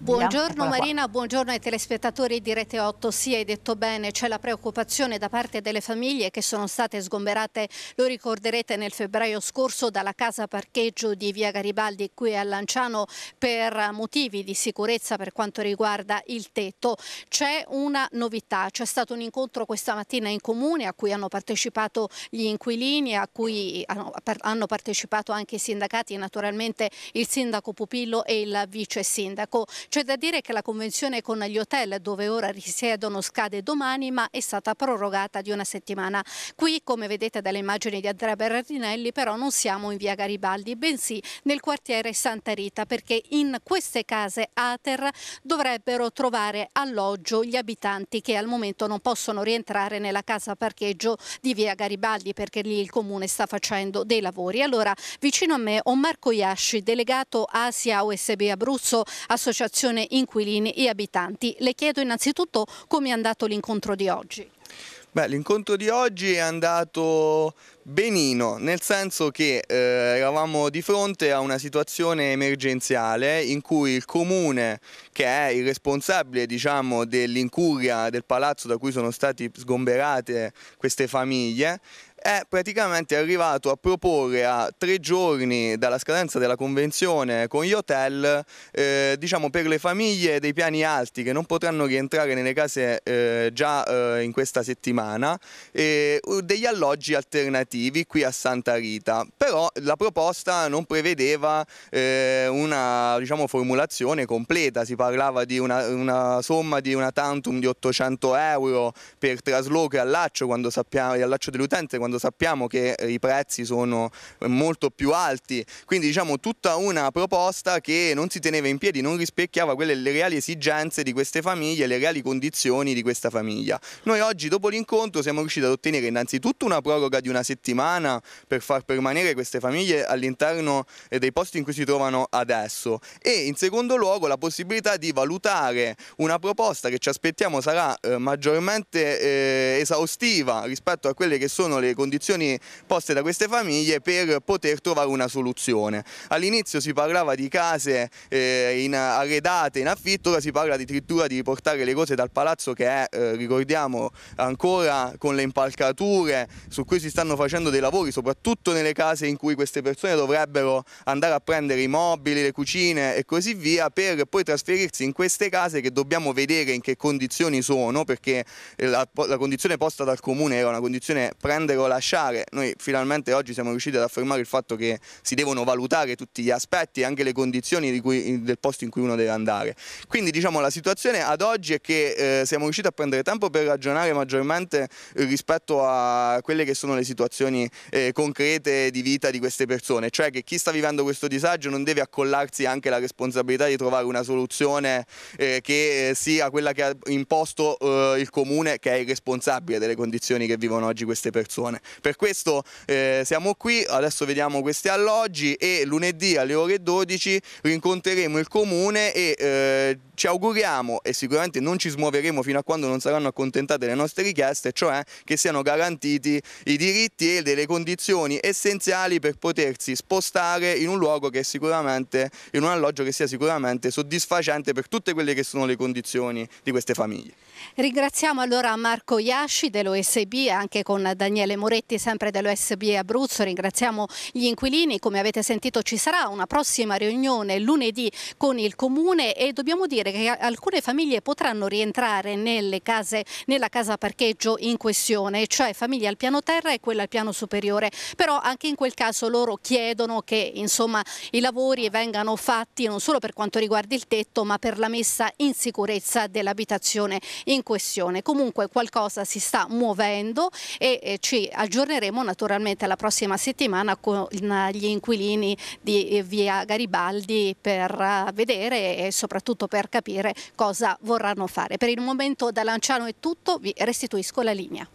Buongiorno Marina, buongiorno ai telespettatori di Rete 8. Sì, hai detto bene, c'è la preoccupazione da parte delle famiglie che sono state sgomberate, lo ricorderete, nel febbraio scorso dalla casa parcheggio di Via Garibaldi qui a Lanciano per motivi di sicurezza per quanto riguarda il tetto. C'è una novità, c'è stato un incontro questa mattina in comune a cui hanno partecipato gli inquilini, a cui hanno partecipato anche i sindacati, naturalmente il sindaco Pupillo e il vice sindaco c'è da dire che la convenzione con gli hotel dove ora risiedono scade domani ma è stata prorogata di una settimana. Qui come vedete dalle immagini di Andrea Berardinelli però non siamo in via Garibaldi bensì nel quartiere Santa Rita perché in queste case ATER dovrebbero trovare alloggio gli abitanti che al momento non possono rientrare nella casa parcheggio di via Garibaldi perché lì il comune sta facendo dei lavori. Allora vicino a me ho Marco Iasci delegato Asia USB Abruzzo, associazione relazione inquilini e abitanti. Le chiedo innanzitutto come è andato l'incontro di oggi. L'incontro di oggi è andato benino, nel senso che eh, eravamo di fronte a una situazione emergenziale in cui il comune, che è il responsabile diciamo, dell'incuria del palazzo da cui sono state sgomberate queste famiglie, è praticamente arrivato a proporre a tre giorni dalla scadenza della convenzione con gli hotel, eh, diciamo per le famiglie dei piani alti che non potranno rientrare nelle case eh, già eh, in questa settimana, degli alloggi alternativi qui a Santa Rita. Però la proposta non prevedeva eh, una diciamo, formulazione completa, si parlava di una, una, somma di una tantum di 800 euro per trasloco e allaccio, quando sappiamo, e allaccio dell'utente quando sappiamo che eh, i prezzi sono eh, molto più alti. Quindi diciamo tutta una proposta che non si teneva in piedi, non rispecchiava quelle le reali esigenze di queste famiglie, le reali condizioni di questa famiglia. Noi oggi dopo l'incontro siamo riusciti ad ottenere innanzitutto una proroga di una settimana per far permanere queste famiglie all'interno eh, dei posti in cui si trovano adesso e in secondo luogo la possibilità di valutare una proposta che ci aspettiamo sarà eh, maggiormente eh, esaustiva rispetto a quelle che sono le condizioni poste da queste famiglie per poter trovare una soluzione. All'inizio si parlava di case eh, in arredate, in affitto, ora si parla addirittura di riportare le cose dal palazzo che è, eh, ricordiamo, ancora con le impalcature su cui si stanno facendo dei lavori, soprattutto nelle case in cui queste persone dovrebbero andare a prendere i mobili, le cucine e così via, per poi trasferirsi in queste case che dobbiamo vedere in che condizioni sono, perché eh, la, la condizione posta dal comune era una condizione prendere lasciare. Noi finalmente oggi siamo riusciti ad affermare il fatto che si devono valutare tutti gli aspetti e anche le condizioni cui, del posto in cui uno deve andare. Quindi diciamo la situazione ad oggi è che eh, siamo riusciti a prendere tempo per ragionare maggiormente rispetto a quelle che sono le situazioni eh, concrete di vita di queste persone, cioè che chi sta vivendo questo disagio non deve accollarsi anche la responsabilità di trovare una soluzione eh, che eh, sia quella che ha imposto eh, il comune che è il responsabile delle condizioni che vivono oggi queste persone bene. Per questo eh, siamo qui, adesso vediamo questi alloggi e lunedì alle ore 12 rincontreremo il comune e eh, ci auguriamo e sicuramente non ci smuoveremo fino a quando non saranno accontentate le nostre richieste, cioè che siano garantiti i diritti e delle condizioni essenziali per potersi spostare in un luogo che è sicuramente, in un alloggio che sia sicuramente soddisfacente per tutte quelle che sono le condizioni di queste famiglie. Ringraziamo allora Marco Iasci dell'OSB anche con Daniele Moretti sempre dell'OSB Abruzzo, ringraziamo gli inquilini, come avete sentito ci sarà una prossima riunione lunedì con il Comune e dobbiamo dire prevedere che alcune famiglie potranno rientrare nelle case, nella casa parcheggio in questione, cioè famiglie al piano terra e quella al piano superiore. Però anche in quel caso loro chiedono che insomma, i lavori vengano fatti non solo per quanto riguarda il tetto ma per la messa in sicurezza dell'abitazione in questione. Comunque qualcosa si sta muovendo e eh, ci aggiorneremo naturalmente la prossima settimana con gli inquilini di eh, via Garibaldi per eh, vedere e soprattutto per capire capire cosa vorranno fare. Per il momento da Lanciano è tutto, vi restituisco la linea.